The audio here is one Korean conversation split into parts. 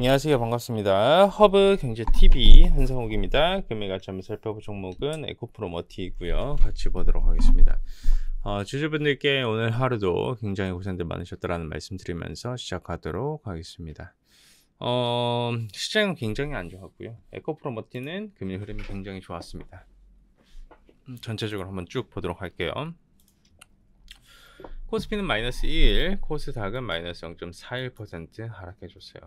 안녕하세요 반갑습니다 허브 경제TV 한상욱입니다 금일 같이 한번 살펴볼 종목은 에코프로머티이고요 같이 보도록 하겠습니다 어, 주주분들께 오늘 하루도 굉장히 고생들 많으셨다라는 말씀 드리면서 시작하도록 하겠습니다 어, 시장은 굉장히 안 좋았고요 에코프로머티는 금일 흐름이 굉장히 좋았습니다 음, 전체적으로 한번 쭉 보도록 할게요 코스피는 마이너스 1, 코스닥은 마이너스 0.41% 하락해줬어요.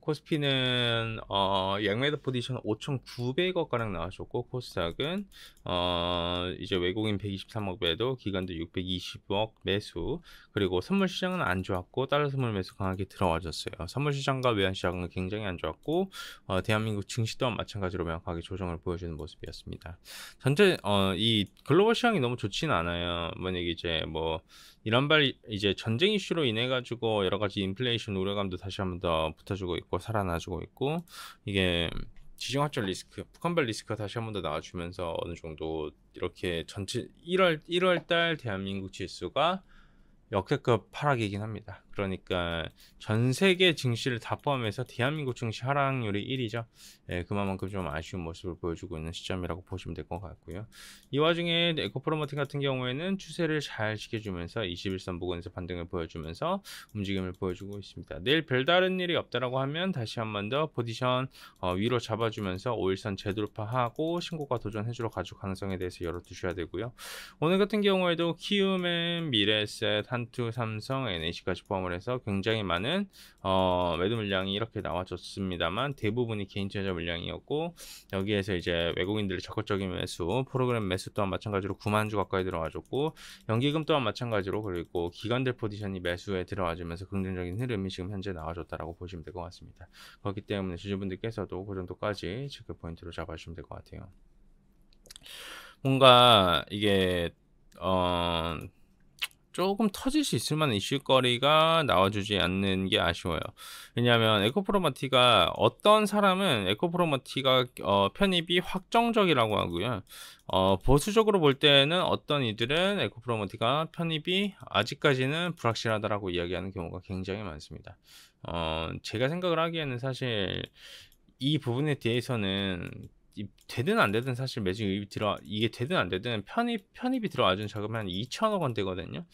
코스피는 어, 양매드 포지션 5,900억 가량 나왔었고 코스닥은 어, 이제 외국인 123억 매도, 기관도 620억 매수. 그리고 선물 시장은 안 좋았고 달러 선물 매수 강하게 들어와졌어요. 선물 시장과 외환 시장은 굉장히 안 좋았고 어, 대한민국 증시 또한 마찬가지로 명확하게 조정을 보여주는 모습이었습니다. 전체 어, 이 글로벌 시장이 너무 좋지는 않아요. 만약에 이제 뭐 이란발 이제 전쟁 이슈로 인해 가지고 여러 가지 인플레이션 우려감도 다시 한번 더 붙어주고 있고 살아나주고 있고 이게 지정 확전 리스크, 북한발 리스크가 다시 한번더 나와주면서 어느 정도 이렇게 전체 1월 1월 달 대한민국 지수가 역대급 하락이긴 합니다. 그러니까 전 세계 증시를 다 포함해서 대한민국 증시 하락률이 1위죠. 예, 그만큼 좀 아쉬운 모습을 보여주고 있는 시점이라고 보시면 될 것 같고요. 이 와중에 에코프로모팅 같은 경우에는 추세를 잘 지켜주면서 21선 부근에서 반등을 보여주면서 움직임을 보여주고 있습니다. 내일 별다른 일이 없다라고 하면 다시 한번 더 포지션 어, 위로 잡아주면서 5일선 재돌파하고 신고가 도전해주러 가줄 가능성에 대해서 열어두셔야 되고요. 오늘 같은 경우에도 키움의 미래셋 에한 한투, 삼성, n a c 까지 포함을 해서 굉장히 많은 어, 매도 물량이 이렇게 나와줬습니다만 대부분이 개인 투자 물량이었고 여기에서 이제 외국인들의 적극적인 매수, 프로그램 매수 또한 마찬가지로 9만 주 가까이 들어와줬고 연기금 또한 마찬가지로 그리고 기관들 포지션이 매수에 들어와주면서 긍정적인 흐름이 지금 현재 나와줬다라고 보시면 될 것 같습니다. 그렇기 때문에 주주분들께서도 그 정도까지 지금 포인트로 잡아주시면 될 것 같아요. 뭔가 이게 어 조금 터질 수 있을 만한 이슈거리가 나와주지 않는 게 아쉬워요. 왜냐하면 에코프로마티가 어떤 사람은 에코프로마티가 어, 편입이 확정적이라고 하고요. 어, 보수적으로 볼 때는 어떤 이들은 에코프로마티가 편입이 아직까지는 불확실하다라고 이야기하는 경우가 굉장히 많습니다. 어, 제가 생각을 하기에는 사실 이 부분에 대해서는 되든 안 되든 사실 매직 유입이 들어 와 이게 되든 안 되든 편입 편입이 들어와준 자금이 한 2천억 원 되거든요.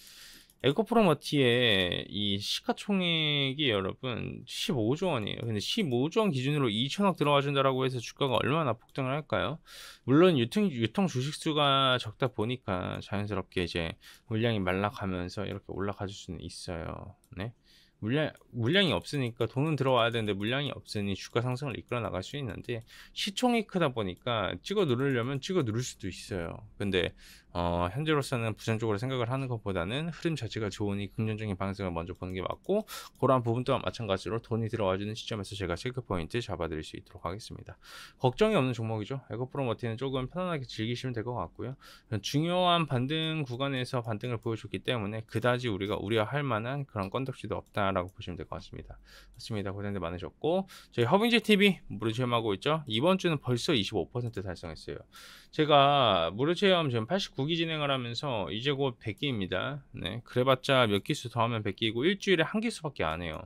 에코프로머티의 이 시가총액이 여러분 15조 원이에요. 근데 15조 원 기준으로 2천억 들어와 준다라고 해서 주가가 얼마나 폭등을 할까요? 물론 유통 유통 주식 수가 적다 보니까 자연스럽게 이제 물량이 말라가면서 이렇게 올라가 줄 수는 있어요. 네. 물량 물량이 없으니까 돈은 들어와야 되는데 물량이 없으니 주가 상승을 이끌어 나갈 수 있는데 시총이 크다 보니까 찍어 누르려면 찍어 누를 수도 있어요. 근데 어, 현재로서는 부정적으로 생각을 하는 것보다는 흐름 자체가 좋으니 긍정적인 방향을 먼저 보는 게 맞고 그러한 부분 또한 마찬가지로 돈이 들어와주는 시점에서 제가 체크 포인트 잡아드릴 수 있도록 하겠습니다. 걱정이 없는 종목이죠. 에코프로 머티는 조금 편안하게 즐기시면 될 것 같고요. 중요한 반등 구간에서 반등을 보여줬기 때문에 그다지 우리가 우려할 만한 그런 건덕지도 없다라고 보시면 될 것 같습니다. 맞습니다. 고생들 많으셨고 저희 허빙제 TV 무료 체험하고 있죠. 이번 주는 벌써 25% 달성했어요. 제가 무료 체험 지금 89 무기 진행을 하면서 이제 곧 100기입니다. 네, 그래봤자 몇 기수 더 하면 100기고 이 일주일에 한 기수밖에 안 해요.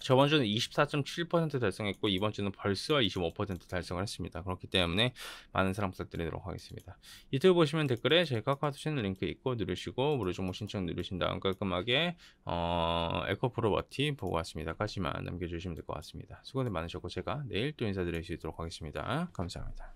저번 주는 24.7% 달성했고 이번 주는 벌써 25% 달성을 했습니다. 그렇기 때문에 많은 사랑 부탁드리도록 하겠습니다. 유튜브 보시면 댓글에 저희 카카오톡 채널 링크 있고 누르시고 무료 정보 신청 누르신 다음 깔끔하게 어, 에코프로 버티 보고 왔습니다까지만 남겨주시면 될 것 같습니다. 수고들 많으셨고 제가 내일 또 인사드릴 수 있도록 하겠습니다. 감사합니다.